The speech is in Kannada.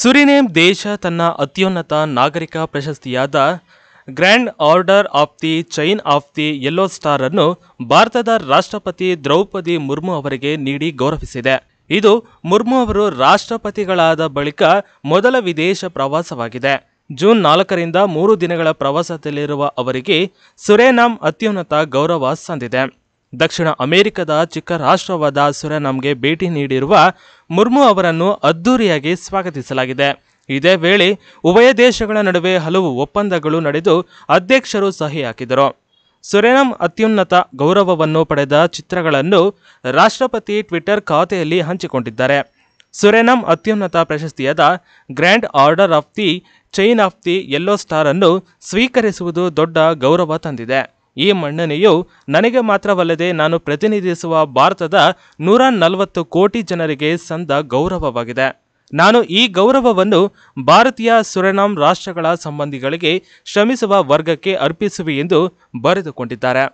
ಸುರಿನೇಮ್ ದೇಶ ತನ್ನ ಅತ್ಯುನ್ನತ ನಾಗರಿಕ ಪ್ರಶಸ್ತಿಯಾದ grand order of the chain of the yellow star ಅನ್ನು ಭಾರತದ ರಾಷ್ಟ್ರಪತಿ ದ್ರೌಪದಿ ಮುರ್ಮು ಅವರಿಗೆ ನೀಡಿ ಗೌರವಿಸಿದೆ ಇದು ಮುರ್ಮು ಅವರು ರಾಷ್ಟ್ರಪತಿಗಳಾದ ಬಳಿಕ ಮೊದಲ ವಿದೇಶ ಪ್ರವಾಸವಾಗಿದೆ ಜೂನ್ ನಾಲ್ಕರಿಂದ ಮೂರು ದಿನಗಳ ಪ್ರವಾಸದಲ್ಲಿರುವ ಅವರಿಗೆ ಸುರೇನಾಮ್ ಅತ್ಯುನ್ನತ ಗೌರವ ಸಂದಿದೆ ದಕ್ಷಿಣ ಅಮೆರಿಕದ ಚಿಕ್ಕ ರಾಷ್ಟ್ರವಾದ ಸುರನಾಮ್ಗೆ ಭೇಟಿ ನೀಡಿರುವ ಮುರ್ಮು ಅವರನ್ನು ಅದ್ದೂರಿಯಾಗಿ ಸ್ವಾಗತಿಸಲಾಗಿದೆ ಇದೇ ವೇಳೆ ಉಭಯ ದೇಶಗಳ ನಡುವೆ ಹಲವು ಒಪ್ಪಂದಗಳು ನಡೆದು ಅಧ್ಯಕ್ಷರು ಸಹಿ ಹಾಕಿದರು ಸುರೇನಂ ಅತ್ಯುನ್ನತ ಗೌರವವನ್ನು ಪಡೆದ ಚಿತ್ರಗಳನ್ನು ರಾಷ್ಟ್ರಪತಿ ಟ್ವಿಟರ್ ಖಾತೆಯಲ್ಲಿ ಹಂಚಿಕೊಂಡಿದ್ದಾರೆ ಸುರೇನಂ ಅತ್ಯುನ್ನತ ಪ್ರಶಸ್ತಿಯಾದ grand order of the chain of the yellow star ಅನ್ನು ಸ್ವೀಕರಿಸುವುದು ದೊಡ್ಡ ಗೌರವ ತಂದಿದೆ ಈ ಮನ್ನಣೆಯು ನನಗೆ ಮಾತ್ರವಲ್ಲದೆ ನಾನು ಪ್ರತಿನಿಧಿಸುವ ಭಾರತದ ನೂರ ನಲವತ್ತು ಕೋಟಿ ಜನರಿಗೆ ಸಂದ ಗೌರವವಾಗಿದೆ ನಾನು ಈ ಗೌರವವನ್ನು ಭಾರತೀಯ ಸುರನಾಮ್ ರಾಷ್ಟ್ರಗಳ ಸಂಬಂಧಿಗಳಿಗೆ ಶ್ರಮಿಸುವ ವರ್ಗಕ್ಕೆ ಅರ್ಪಿಸುವೆ ಎಂದು ಬರೆದುಕೊಂಡಿದ್ದಾರೆ